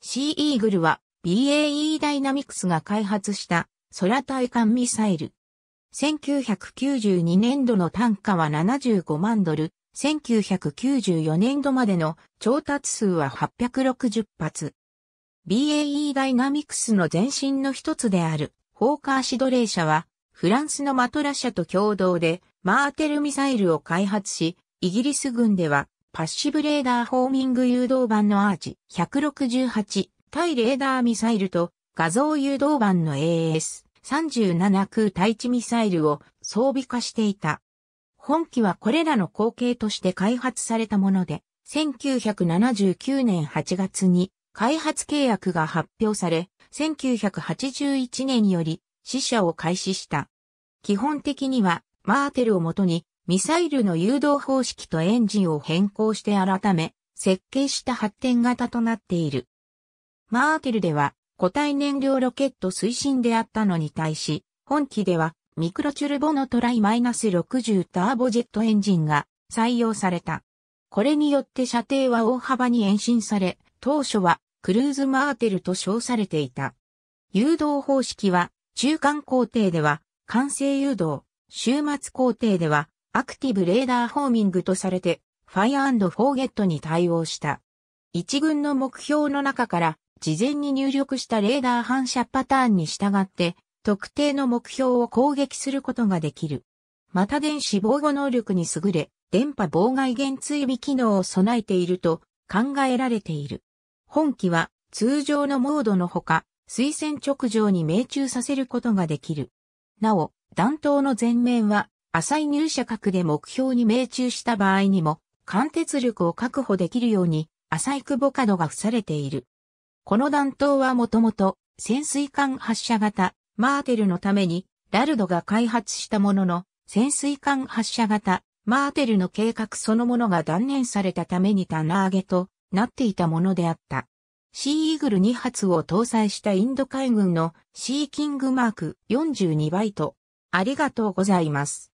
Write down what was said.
シーイーグルは BAE ダイナミクスが開発した空対艦ミサイル。1992年度の単価は75万ドル、1994年度までの調達数は860発。BAE ダイナミクスの前身の一つである、フォーカーシドレー社は、フランスのマトラ社と共同で、マーテルミサイルを開発し、イギリス軍では、パッシブレーダーホーミング誘導版のアーチ168対レーダーミサイルと画像誘導版の AS37 空対地ミサイルを装備化していた。本機はこれらの後継として開発されたもので、1979年8月に開発契約が発表され、1981年より試射を開始した。基本的にはマーテルをもとにミサイルの誘導方式とエンジンを変更して改め、設計した発展型となっている。マーテルでは固体燃料ロケット推進であったのに対し、本機ではミクロチュルボのトライマイナス -60 ターボジェットエンジンが採用された。これによって射程は大幅に延伸され、当初はクルーズマーテルと称されていた。誘導方式は中間工程では完成誘導、終末工程ではアクティブレーダーフォーミングとされて、ファイアフォーゲットに対応した。一軍の目標の中から、事前に入力したレーダー反射パターンに従って、特定の目標を攻撃することができる。また電子防護能力に優れ、電波妨害源追尾機能を備えていると考えられている。本機は通常のモードのほか、推薦直上に命中させることができる。なお、弾頭の前面は浅い入射角で目標に命中した場合にも、貫徹力を確保できるように、浅いボカ角が付されている。この弾頭はもともと、潜水艦発射型、マーテルのために、ラルドが開発したものの、潜水艦発射型、マーテルの計画そのものが断念されたために棚上げとなっていたものであった。シーイーグル2発を搭載したインド海軍のシーキングマーク42イト。ありがとうございます。